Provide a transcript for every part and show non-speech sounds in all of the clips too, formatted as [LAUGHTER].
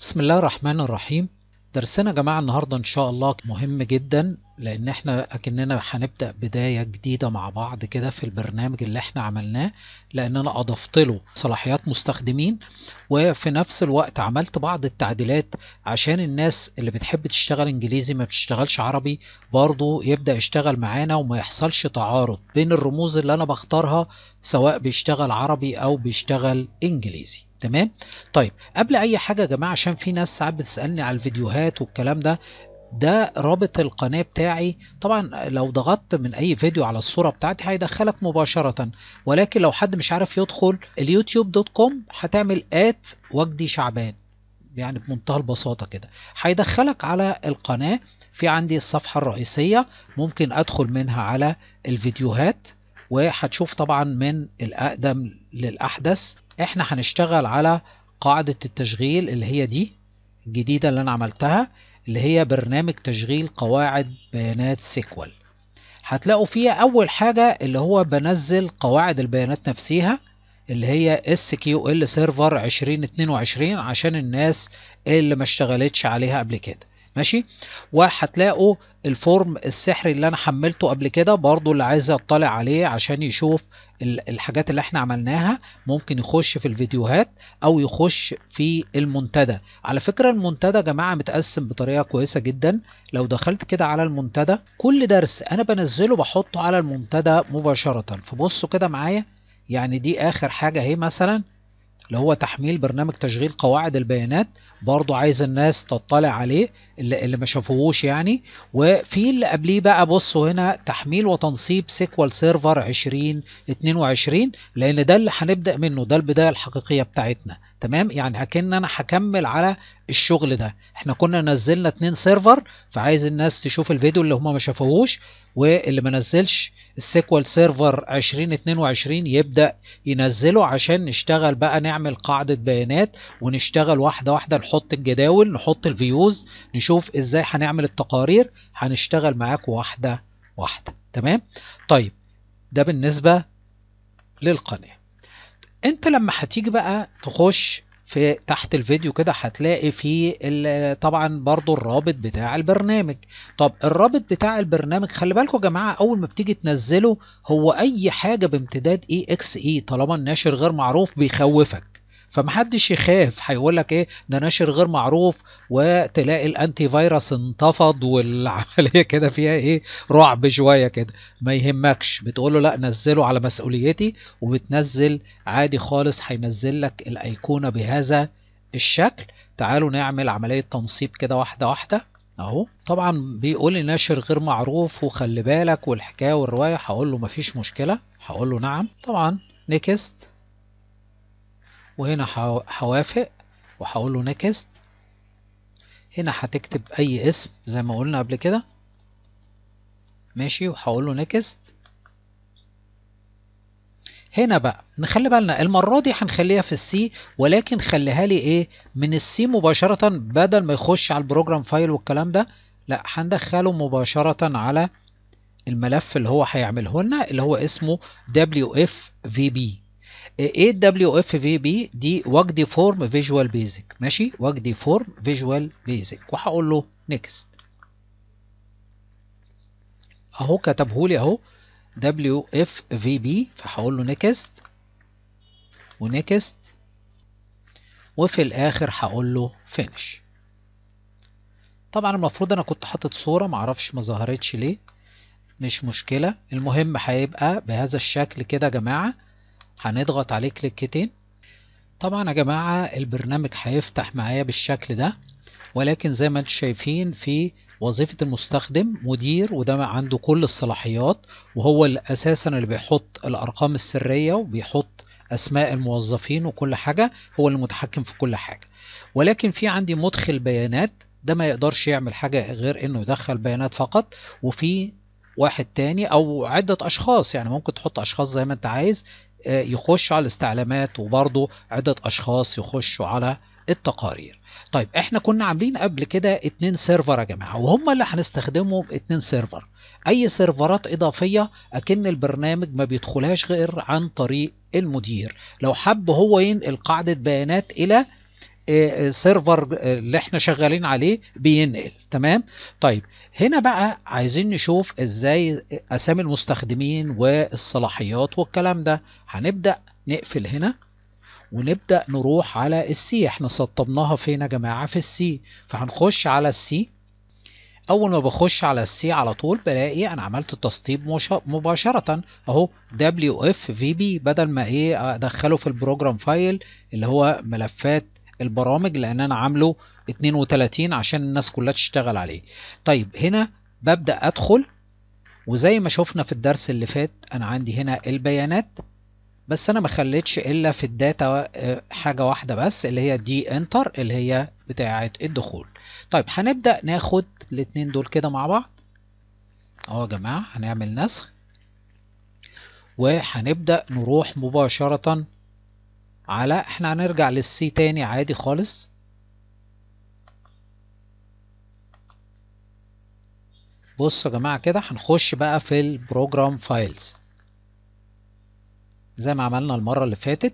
بسم الله الرحمن الرحيم درسنا يا جماعة النهاردة إن شاء الله مهم جدا لان احنا اكننا هنبدا بدايه جديده مع بعض كده في البرنامج اللي احنا عملناه لان انا اضفت له صلاحيات مستخدمين وفي نفس الوقت عملت بعض التعديلات عشان الناس اللي بتحب تشتغل انجليزي ما بتشتغلش عربي برضو يبدا يشتغل معانا وما يحصلش تعارض بين الرموز اللي انا بختارها سواء بيشتغل عربي او بيشتغل انجليزي تمام طيب قبل اي حاجه يا جماعه عشان في ناس ساعات بتسالني على الفيديوهات والكلام ده ده رابط القناة بتاعي طبعا لو ضغطت من اي فيديو على الصورة بتاعتي هيدخلك مباشرة ولكن لو حد مش عارف يدخل اليوتيوب دوت كوم هتعمل ات وجدي شعبان يعني بمنتهى البساطة كده هيدخلك على القناة في عندي الصفحة الرئيسية ممكن أدخل منها على الفيديوهات وهتشوف طبعا من الأقدم للأحدث احنا هنشتغل على قاعدة التشغيل اللي هي دي الجديدة اللي أنا عملتها اللي هي برنامج تشغيل قواعد بيانات سيكوال هتلاقوا فيها أول حاجة اللي هو بنزل قواعد البيانات نفسها اللي هي SQL Server 2022 عشان الناس اللي ما اشتغلتش عليها قبل كده ماشي وهتلاقوا الفورم السحري اللي انا حملته قبل كده برضو اللي عايز يطلع عليه عشان يشوف الحاجات اللي احنا عملناها ممكن يخش في الفيديوهات او يخش في المنتدى على فكرة المنتدى يا جماعة متقسم بطريقة كويسة جدا لو دخلت كده على المنتدى كل درس انا بنزله بحطه على المنتدى مباشرة فبصوا كده معايا يعني دي اخر حاجة اهي مثلا اللي هو تحميل برنامج تشغيل قواعد البيانات برضو عايز الناس تطلع عليه اللي, اللي ما شافوهوش يعني وفي اللي قبليه بقى بصوا هنا تحميل وتنصيب سيكوال سيرفر 2022 لان ده اللي هنبدا منه ده البدايه الحقيقيه بتاعتنا تمام يعني اكن انا هكمل على الشغل ده احنا كنا نزلنا اتنين سيرفر فعايز الناس تشوف الفيديو اللي هم ما شافوهوش واللي ما نزلش السيكوال سيرفر 2022 يبدا ينزله عشان نشتغل بقى نعمل قاعده بيانات ونشتغل واحده واحده نحط الجداول نحط الفيوز نشوف ازاي هنعمل التقارير هنشتغل معاك واحده واحده تمام طيب ده بالنسبه للقناه انت لما هتيجي بقى تخش في تحت الفيديو كده هتلاقي في طبعا برضو الرابط بتاع البرنامج طب الرابط بتاع البرنامج خلي بالكم يا جماعه اول ما بتيجي تنزله هو اي حاجه بامتداد اي اكس اي طالما الناشر غير معروف بيخوفك فمحدش يخاف هيقول لك ايه ده ناشر غير معروف وتلاقي الانتي فيروس انتفض والعمليه [LAUGHS] كده فيها ايه رعب شويه كده ما يهمكش بتقول له لا نزله على مسؤوليتي وبتنزل عادي خالص هينزل لك الايقونه بهذا الشكل تعالوا نعمل عمليه تنصيب كده واحده واحده اهو طبعا بيقول لي ناشر غير معروف وخلي بالك والحكايه والروايه هقول له مفيش مشكله هقول له نعم طبعا نيكست وهنا هوافق وهقول له نكست هنا هتكتب اي اسم زي ما قلنا قبل كده ماشي وهقول له نكست هنا بقى نخلي بالنا المرة دي هنخليها في السي ولكن خليها لي ايه من السي مباشرة بدل ما يخش على البروجرام فايل والكلام ده لا هندخله مباشرة على الملف اللي هو هيعمله لنا اللي هو اسمه WFVB ايه اف في بي دي وجدي فورم فيجوال بيزك ماشي وجدي فورم فيجوال بيزك وهقول له نيكست اهو كتبهولي اهو دبليو اف في بي فهقول له نيكست ونيكست وفي الاخر هقول له فينش طبعا المفروض انا كنت حاطط صوره معرفش ما ظهرتش ليه مش مشكله المهم هيبقى بهذا الشكل كده يا جماعه هنضغط عليه كليكتين طبعا يا جماعة البرنامج هيفتح معايا بالشكل ده ولكن زي ما انتم شايفين في وظيفة المستخدم مدير وده عنده كل الصلاحيات وهو اللي أساسا اللي بيحط الأرقام السرية وبيحط أسماء الموظفين وكل حاجة هو اللي متحكم في كل حاجة ولكن في عندي مدخل بيانات ده ما يقدرش يعمل حاجة غير إنه يدخل بيانات فقط وفي واحد تاني أو عدة أشخاص يعني ممكن تحط أشخاص زي ما أنت عايز آه، يخش على الاستعلامات وبرضه عدة أشخاص يخشوا على التقارير طيب احنا كنا عاملين قبل كده اتنين سيرفر يا جماعة وهم اللي هنستخدمهم اتنين سيرفر اي سيرفرات اضافية اكن البرنامج ما بيدخلهاش غير عن طريق المدير لو حب هو ينقل قاعدة بيانات الى سيرفر اللي احنا شغالين عليه بينقل تمام طيب هنا بقى عايزين نشوف ازاي اسامي المستخدمين والصلاحيات والكلام ده هنبدا نقفل هنا ونبدا نروح على السي احنا سطبناها فين يا جماعه في السي فهنخش على السي اول ما بخش على السي على طول بلاقي انا عملت تسطيب مباشره اهو دبليو اف في بي بدل ما ايه ادخله في البروجرام فايل اللي هو ملفات البرامج لان انا عامله 32 عشان الناس كلها تشتغل عليه طيب هنا ببدأ ادخل وزي ما شفنا في الدرس اللي فات انا عندي هنا البيانات بس انا ما خليتش الا في الداتا آه، حاجه واحده بس اللي هي دي انتر اللي هي بتاعه الدخول طيب هنبدا ناخد الاثنين دول كده مع بعض اهو يا جماعه هنعمل نسخ وهنبدا نروح مباشره على احنا هنرجع للسي تاني عادي خالص بصوا يا جماعة كده هنخش بقى في البروجرام فايلز زي ما عملنا المرة اللي فاتت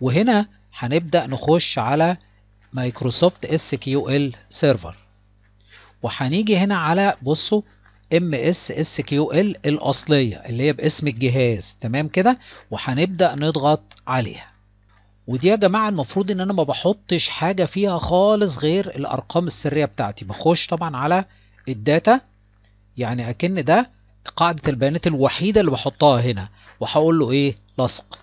وهنا هنبدأ نخش على مايكروسوفت اس كيو ال سيرفر وهنيجي هنا على بصوا ام اس اس كيو ال الاصليه اللي هي باسم الجهاز تمام كده وهنبدا نضغط عليها ودي يا جماعة المفروض ان انا ما بحطش حاجة فيها خالص غير الارقام السرية بتاعتي بخش طبعا على الداتا يعني اكن ده قاعدة البيانات الوحيدة اللي بحطها هنا وهقول له ايه لصق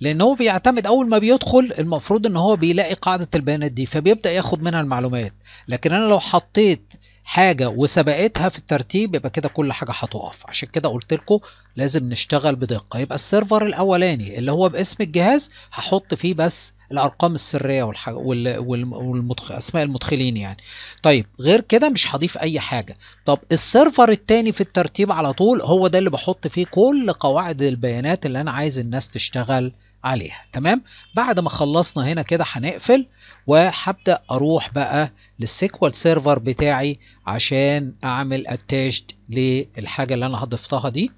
لان هو بيعتمد اول ما بيدخل المفروض ان هو بيلاقي قاعدة البيانات دي فبيبدأ ياخد منها المعلومات لكن انا لو حطيت حاجة وسبقتها في الترتيب يبقى كده كل حاجة هتقف عشان كده قلت لكم لازم نشتغل بدقة يبقى السيرفر الأولاني اللي هو باسم الجهاز هحط فيه بس الأرقام السرية والح... وال... والمدخ... أسماء المدخلين يعني طيب غير كده مش هضيف أي حاجة طب السيرفر الثاني في الترتيب على طول هو ده اللي بحط فيه كل قواعد البيانات اللي أنا عايز الناس تشتغل عليها تمام بعد ما خلصنا هنا كده هنقفل وهبدا اروح بقى للسيكوال سيرفر بتاعي عشان اعمل اتاشت للحاجه اللي انا هضيفتها دي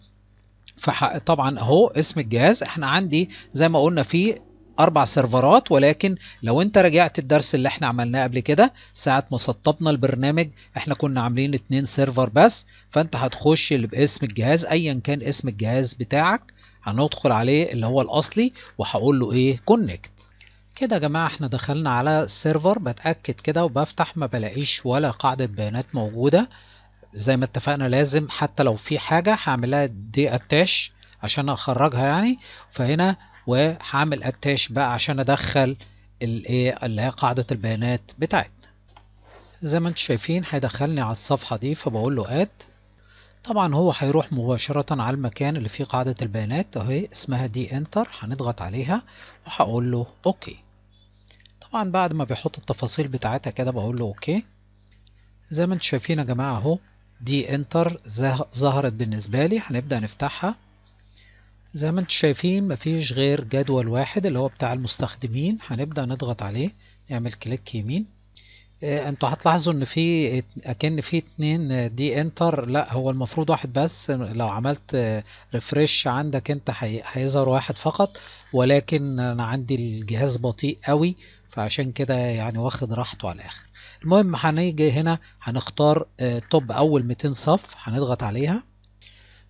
فطبعا اهو اسم الجهاز احنا عندي زي ما قلنا في اربع سيرفرات ولكن لو انت رجعت الدرس اللي احنا عملناه قبل كده ساعه ما سطبنا البرنامج احنا كنا عاملين اتنين سيرفر بس فانت هتخش اللي باسم الجهاز ايا كان اسم الجهاز بتاعك هندخل عليه اللي هو الاصلي وهقول له ايه كونكت كده يا جماعة احنا دخلنا على السيرفر بتأكد كده وبفتح ما بلاقيش ولا قاعدة بيانات موجودة زي ما اتفقنا لازم حتى لو في حاجة هعملها دي اتاش عشان اخرجها يعني فهنا وهعمل اتاش بقى عشان ادخل الايه اللي هي قاعدة البيانات بتاعتنا زي ما انتم شايفين هيدخلني على الصفحة دي فبقول له اد طبعا هو هيروح مباشرة على المكان اللي فيه قاعدة البيانات اهي اسمها دي انتر هنضغط عليها وهقول له اوكي طبعا بعد ما بيحط التفاصيل بتاعتها كده بقول له اوكي زي ما انتم شايفين يا جماعة اهو دي انتر ظهرت بالنسبة لي هنبدأ نفتحها زي ما انتم شايفين مفيش غير جدول واحد اللي هو بتاع المستخدمين هنبدأ نضغط عليه نعمل كليك يمين إيه انتوا هتلاحظوا ان في اكن في اتنين دي انتر لا هو المفروض واحد بس لو عملت ريفرش عندك انت هيظهر واحد فقط ولكن انا عندي الجهاز بطيء قوي فعشان كده يعني واخد راحته على الاخر المهم هنيجي هنا هنختار آه، توب اول 200 صف هنضغط عليها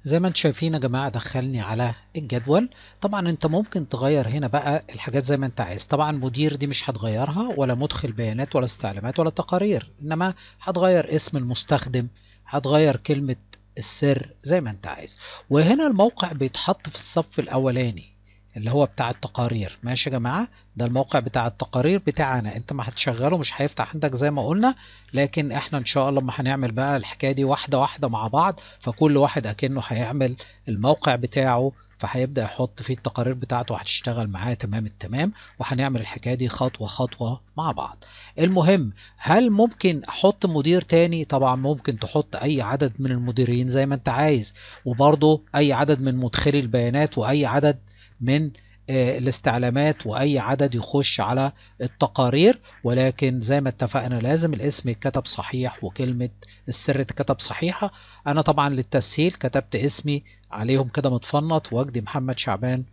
زي ما انت شايفين يا جماعة دخلني على الجدول طبعا انت ممكن تغير هنا بقى الحاجات زي ما انت عايز طبعا مدير دي مش هتغيرها ولا مدخل بيانات ولا استعلامات ولا تقارير انما هتغير اسم المستخدم هتغير كلمة السر زي ما انت عايز وهنا الموقع بيتحط في الصف الاولاني اللي هو بتاع التقارير ماشي يا جماعة ده الموقع بتاع التقارير بتاعنا انت ما هتشغله مش هيفتح عندك زي ما قلنا لكن احنا ان شاء الله ما هنعمل بقى الحكاية دي واحدة واحدة مع بعض فكل واحد اكنه هيعمل الموقع بتاعه فهيبدأ يحط فيه التقارير بتاعته وهتشتغل معاه تمام التمام وهنعمل الحكاية دي خطوة خطوة مع بعض المهم هل ممكن احط مدير تاني طبعا ممكن تحط اي عدد من المديرين زي ما انت عايز وبرضه اي عدد من مدخلي البيانات واي عدد من آه، الاستعلامات واي عدد يخش على التقارير ولكن زي ما اتفقنا لازم الاسم يتكتب صحيح وكلمة السر تكتب صحيحة انا طبعا للتسهيل كتبت اسمي عليهم كده متفنط وجدي محمد شعبان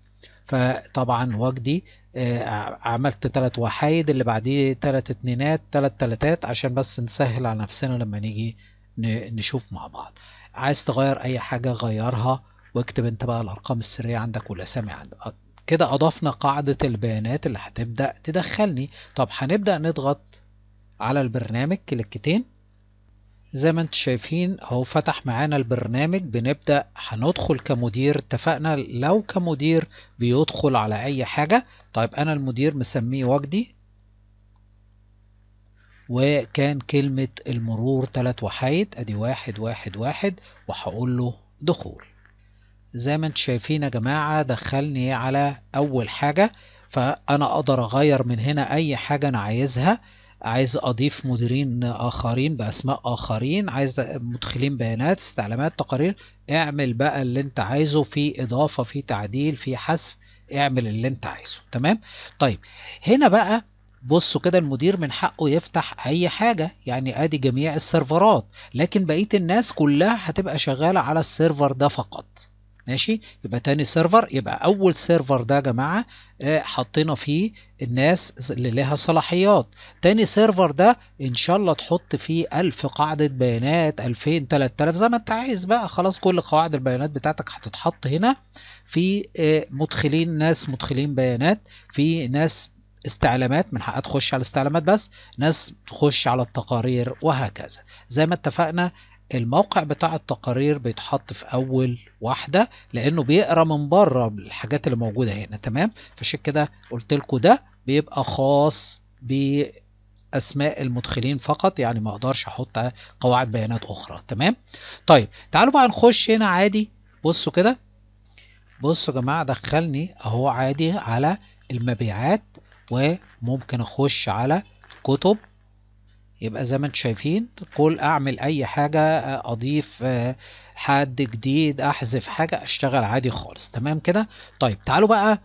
فطبعا وجدي آه، عملت تلات وحايد اللي بعديه تلات اتنينات تلات تلاتات عشان بس نسهل على نفسنا لما نيجي نشوف مع بعض عايز تغير اي حاجة غيرها واكتب انت بقى الارقام السرية عندك والاسامي عندك كده اضفنا قاعدة البيانات اللي هتبدأ تدخلني طب هنبدأ نضغط على البرنامج كليكتين زي ما انت شايفين هو فتح معانا البرنامج بنبدأ هندخل كمدير اتفقنا لو كمدير بيدخل على اي حاجة طيب انا المدير مسميه وجدي وكان كلمة المرور تلات وحيد ادي واحد واحد واحد وهقول له دخول زي ما انتم شايفين يا جماعة دخلني على أول حاجة فأنا أقدر أغير من هنا أي حاجة أنا عايزها عايز أضيف مديرين آخرين بأسماء آخرين عايز مدخلين بيانات استعلامات تقارير اعمل بقى اللي انت عايزه في إضافة في تعديل في حذف اعمل اللي انت عايزه تمام طيب هنا بقى بصوا كده المدير من حقه يفتح اي حاجه يعني ادي جميع السيرفرات لكن بقيه الناس كلها هتبقى شغاله على السيرفر ده فقط ماشي يبقى تاني سيرفر يبقى اول سيرفر ده يا جماعه آه، حطينا فيه الناس اللي لها صلاحيات تاني سيرفر ده ان شاء الله تحط فيه 1000 قاعده بيانات 2000 3000 زي ما انت عايز بقى خلاص كل قواعد البيانات بتاعتك هتتحط هنا في آه، مدخلين ناس مدخلين بيانات في ناس استعلامات من حقها تخش على الاستعلامات بس ناس تخش على التقارير وهكذا زي ما اتفقنا الموقع بتاع التقارير بيتحط في اول واحده لانه بيقرا من بره الحاجات اللي موجوده هنا تمام فشك كده قلت لكم ده بيبقى خاص باسماء المدخلين فقط يعني ما اقدرش احط قواعد بيانات اخرى تمام طيب تعالوا بقى نخش هنا عادي بصوا كده بصوا يا جماعه دخلني اهو عادي على المبيعات وممكن اخش على كتب يبقى زي ما انتم شايفين كل اعمل اي حاجة اضيف آه، حد جديد احذف حاجة اشتغل عادي خالص تمام كده طيب تعالوا بقى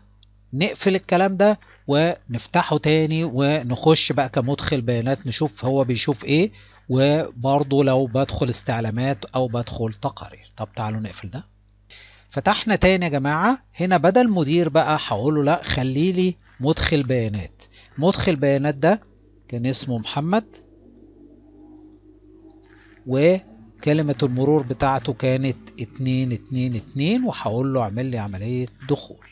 نقفل الكلام ده ونفتحه تاني ونخش بقى كمدخل بيانات نشوف هو بيشوف ايه وبرضه لو بدخل استعلامات او بدخل تقارير طب تعالوا نقفل ده فتحنا تاني يا جماعة هنا بدل مدير بقى هقوله لا خليلي مدخل بيانات مدخل بيانات ده كان اسمه محمد وكلمة المرور بتاعته كانت اتنين اتنين اتنين وهقول له اعمل لي عملية دخول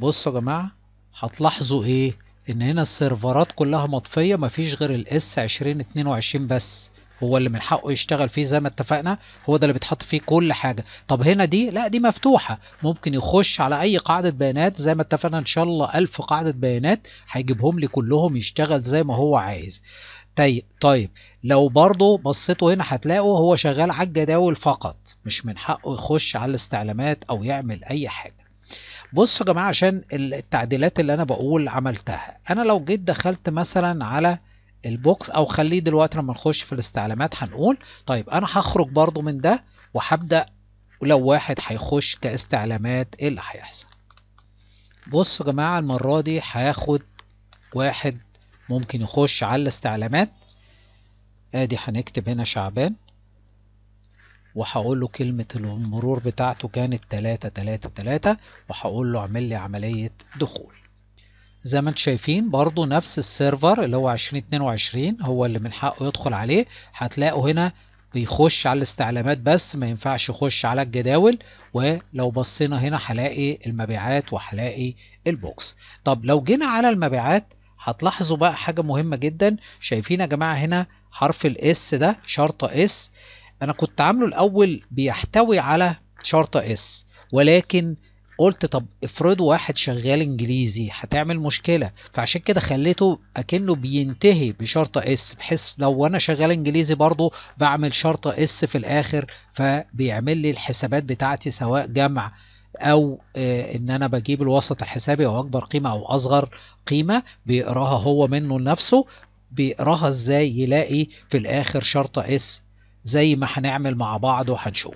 بصوا يا جماعة هتلاحظوا ايه ان هنا السيرفرات كلها مطفية مفيش غير الاس عشرين اتنين وعشرين بس هو اللي من حقه يشتغل فيه زي ما اتفقنا هو ده اللي بيتحط فيه كل حاجة طب هنا دي لا دي مفتوحة ممكن يخش على اي قاعدة بيانات زي ما اتفقنا ان شاء الله الف قاعدة بيانات هيجيبهم لي كلهم يشتغل زي ما هو عايز طيب طيب لو برضه بصيتوا هنا هتلاقوا هو شغال على الجداول فقط مش من حقه يخش على الاستعلامات او يعمل اي حاجه بصوا يا جماعه عشان التعديلات اللي انا بقول عملتها انا لو جيت دخلت مثلا على البوكس او خليه دلوقتي لما نخش في الاستعلامات هنقول طيب انا هخرج برضه من ده وهبدا لو واحد هيخش كاستعلامات ايه اللي هيحصل بصوا يا جماعه المره دي هاخد واحد ممكن يخش على الاستعلامات ادي هنكتب هنا شعبان وهقول له كلمة المرور بتاعته كانت تلاتة تلاتة تلاتة وهقول له اعمل لي عملية دخول زي ما انتم شايفين برضو نفس السيرفر اللي هو 2022 هو اللي من حقه يدخل عليه هتلاقوا هنا بيخش على الاستعلامات بس ما ينفعش يخش على الجداول ولو بصينا هنا هلاقي المبيعات وهلاقي البوكس طب لو جينا على المبيعات هتلاحظوا بقى حاجة مهمة جدا شايفين يا جماعة هنا حرف الاس ده شرطة اس انا كنت عامله الاول بيحتوي على شرطة اس ولكن قلت طب افرضوا واحد شغال انجليزي هتعمل مشكلة فعشان كده خليته اكنه بينتهي بشرطة اس بحيث لو انا شغال انجليزي برضو بعمل شرطة اس في الاخر فبيعمل لي الحسابات بتاعتي سواء جمع او آه، ان انا بجيب الوسط الحسابي او اكبر قيمه او اصغر قيمه بيقراها هو منه لنفسه بيقراها ازاي يلاقي في الاخر شرطه اس زي ما هنعمل مع بعض وهنشوف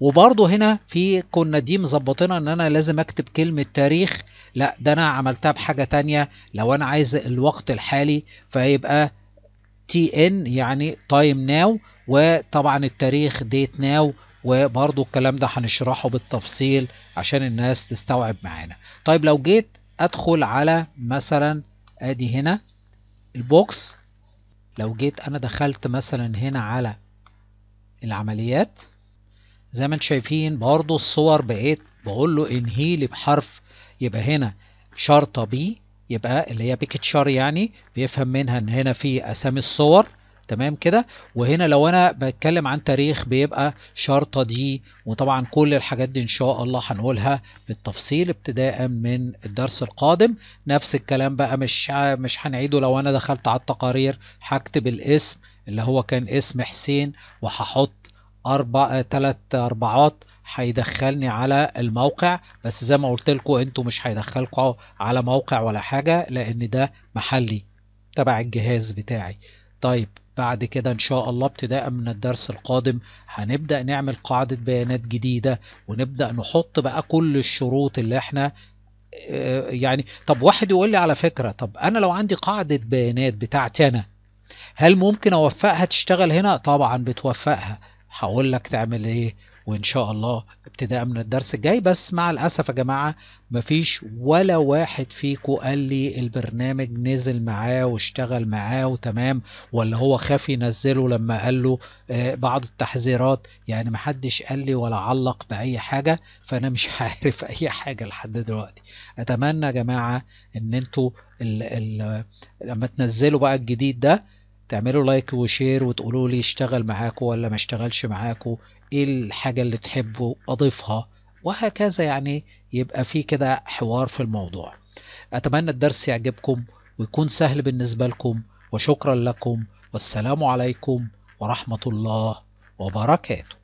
وبرضه هنا في كنا دي مظبطينها ان انا لازم اكتب كلمه تاريخ لا ده انا عملتها بحاجه تانية لو انا عايز الوقت الحالي فيبقى تي ان يعني تايم ناو وطبعا التاريخ ديت ناو وبرضو الكلام ده هنشرحه بالتفصيل عشان الناس تستوعب معانا طيب لو جيت ادخل على مثلا ادي هنا البوكس لو جيت انا دخلت مثلا هنا على العمليات زي ما انتم شايفين برضو الصور بقيت بقول له انهي لي بحرف يبقى هنا شرطه بي يبقى اللي هي بيكتشر يعني بيفهم منها ان هنا في اسامي الصور تمام كده وهنا لو انا بتكلم عن تاريخ بيبقى شرطه دي وطبعا كل الحاجات دي ان شاء الله هنقولها بالتفصيل ابتداء من الدرس القادم نفس الكلام بقى مش مش هنعيده لو انا دخلت على التقارير هكتب الاسم اللي هو كان اسم حسين وهحط اربع ثلاث اربعات هيدخلني على الموقع بس زي ما قلت لكم انتوا مش هيدخلكوا على موقع ولا حاجه لان ده محلي تبع الجهاز بتاعي طيب بعد كده إن شاء الله ابتداء من الدرس القادم هنبدأ نعمل قاعدة بيانات جديدة ونبدأ نحط بقى كل الشروط اللي احنا آه، يعني طب واحد يقول لي على فكرة طب أنا لو عندي قاعدة بيانات بتاعتي أنا هل ممكن أوفقها تشتغل هنا؟ طبعا بتوفقها هقول لك تعمل إيه؟ وإن شاء الله ابتداء من الدرس الجاي بس مع الأسف يا جماعة مفيش ولا واحد فيكم قال لي البرنامج نزل معاه واشتغل معاه وتمام ولا هو خاف ينزله لما قال له آه، بعض التحذيرات يعني محدش قال لي ولا علق بأي حاجة فأنا مش [LAUGHS] عارف أي حاجة لحد دلوقتي أتمنى يا جماعة إن انتوا لما تنزلوا بقى الجديد ده تعملوا لايك وشير وتقولوا لي اشتغل معاكم ولا ما اشتغلش معاكم ايه الحاجة اللي تحبه اضيفها وهكذا يعني يبقى في كده حوار في الموضوع اتمنى الدرس يعجبكم ويكون سهل بالنسبة لكم وشكرا لكم والسلام عليكم ورحمة الله وبركاته